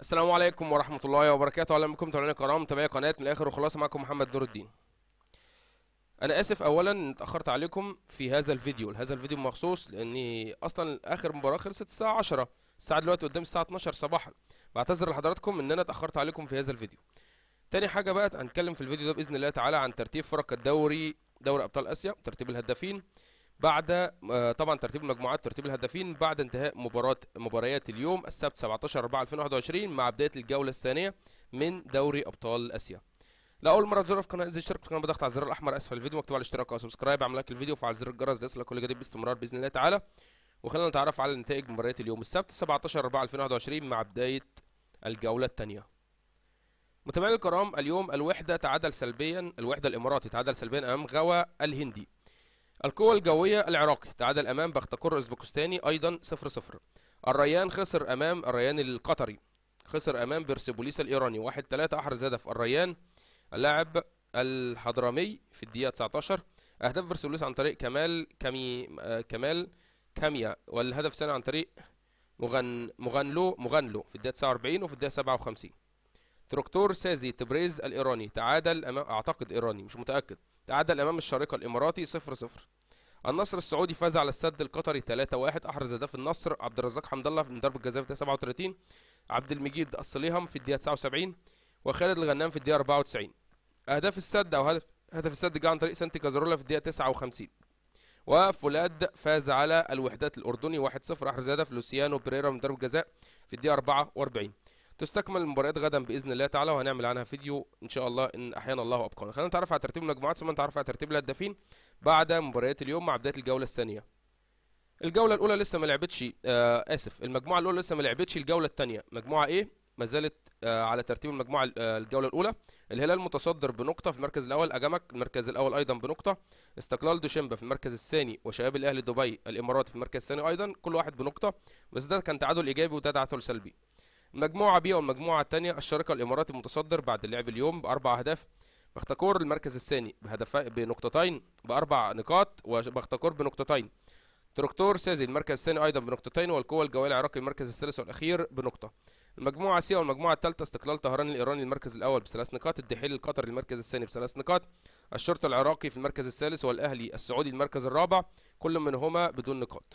السلام عليكم ورحمة الله وبركاته أهلا بكم متابعينا الكرام متابعي قناة من الآخر وخلاص معكم محمد نور الدين أنا آسف أولا إن اتأخرت عليكم في هذا الفيديو هذا الفيديو مخصوص لأني أصلا آخر مباراة خلصت الساعة 10 الساعة دلوقتي قدام الساعة 12 صباحا بعتذر لحضراتكم إن أنا اتأخرت عليكم في هذا الفيديو تاني حاجة بقى هنتكلم في الفيديو ده بإذن الله تعالى عن ترتيب فرق الدوري دوري أبطال آسيا ترتيب الهدافين بعد آه، طبعا ترتيب المجموعات ترتيب الهدافين بعد انتهاء مباراه مباريات اليوم السبت 17 4 2021 مع بدايه الجوله الثانيه من دوري ابطال اسيا لاول مره تزور في قناه ازاي الشرق في القناه بضغط على الزر الاحمر اسفل الفيديو مكتوب على الاشتراك او سبسكرايب اعمل لايك الفيديو وفعل زر الجرس ليصلك كل جديد باستمرار باذن الله تعالى وخلينا نتعرف على نتائج مباريات اليوم السبت 17 4 2021 مع بدايه الجوله الثانيه متابعينا الكرام اليوم الوحده تعادل سلبيا الوحده الاماراتي تعادل سلبيا امام غوا الهندي القوة الجوية العراقي تعادل أمام بختكور أوزبكستاني أيضا 0 0 الريان خسر أمام الريان القطري خسر أمام بيرسيبوليس الإيراني 1 3 أحرز هدف الريان اللاعب الحضرمي في الدقيقة 19 أهداف بيرسيبوليس عن طريق كمال كمي آه، كمال كاميا والهدف الثاني عن طريق مغن مغنلو مغنلو في الدقيقة 49 وفي الدقيقة 57 تركتور سازي تبريز الإيراني تعادل أمام أعتقد إيراني مش متأكد تعادل امام الشارقه الاماراتي 0 0 النصر السعودي فاز على السد القطري 3-1 احرز هدف النصر عبد الرزاق حمد الله من ضربه جزاء في الدقيقه 37 عبد المجيد الصليهم في الدقيقه 79 وخالد الغنام في الدقيقه 94 اهداف السد او هدف هدف السد جه عن طريق سانتي كازارولا في الدقيقه 59 وفولاد فاز على الوحدات الاردني 1-0 احرز هدف لوسيانو بريرا من ضربه جزاء في الدقيقه 44 تستكمل المباريات غدا باذن الله تعالى وهنعمل عنها فيديو ان شاء الله ان احيانا الله ابقانا خلينا نتعرف على ترتيب المجموعات ثم نتعرف على ترتيب الهدافين بعد مباريات اليوم مع بدايه الجوله الثانيه الجوله الاولى لسه ما لعبتش آه اسف المجموعه الاولى لسه ما لعبتش الجوله الثانيه مجموعه ايه ما زالت آه على ترتيب المجموعه آه الجوله الاولى الهلال متصدر بنقطه في المركز الاول اجمك المركز الاول ايضا بنقطه استقلال دوشيمبا في المركز الثاني وشباب الاهلي دبي الامارات في المركز الثاني ايضا كل واحد بنقطه بس ده كان تعادل ايجابي وده تعادل سلبي مجموعة بي والمجموعه الثانية الشركة الإماراتي متصدر بعد اللعب اليوم بأربع أهداف بختكور المركز الثاني بهدفين بنقطتين بأربع نقاط وبختكور بنقطتين تركتور سازي المركز الثاني أيضا بنقطتين والقوى الجوية العراقي المركز الثالث والأخير بنقطة المجموعة سي والمجموعة الثالثة استقلال طهران الإيراني المركز الأول بثلاث نقاط الدحيل القطري المركز الثاني بثلاث نقاط الشرطة العراقي في المركز الثالث والأهلي السعودي المركز الرابع كل منهما بدون نقاط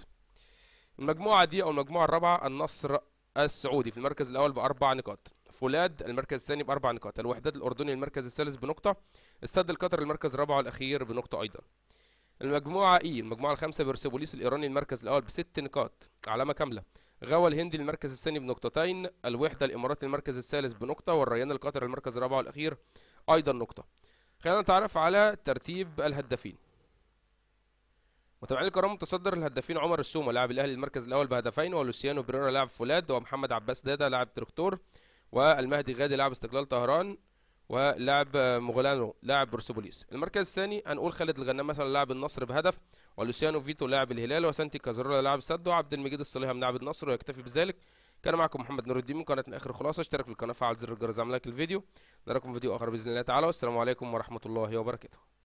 المجموعة دي أو المجموعة الرابعة النصر السعودي في المركز الاول باربع نقاط فولاد المركز الثاني باربع نقاط الوحدات الاردني المركز الثالث بنقطه استاد القطر المركز الرابع والاخير بنقطه ايضا المجموعه اي المجموعه الخامسه بيرسيبوليس الايراني المركز الاول بست نقاط علامه كامله غوا الهندي المركز الثاني بنقطتين الوحده الاماراتي المركز الثالث بنقطه والريان القطر المركز الرابع والاخير ايضا نقطه خلينا نتعرف على ترتيب الهدافين وتابعين الكرام متصدر الهدافين عمر السومه لاعب الاهلي المركز الاول بهدفين ولوسيانو بريرا لاعب فولاد ومحمد عباس دادا لاعب تركتور والمهدي غادي لاعب استقلال طهران ولاعب مغولانو لاعب بورسوبوليس المركز الثاني هنقول خالد الغنام مثلا لاعب النصر بهدف ولوسيانو فيتو لاعب الهلال وسانتي كازرولا لاعب سد وعبد المجيد الصليهم لاعب النصر ويكتفي بذلك كان معكم محمد نور الدين من قناه اخر خلاصه اشترك في القناه فعل زر الجرس اعمل لايك الفيديو نراكم فيديو اخر باذن الله تعالى والسلام عليكم ورحمه الله وبركاته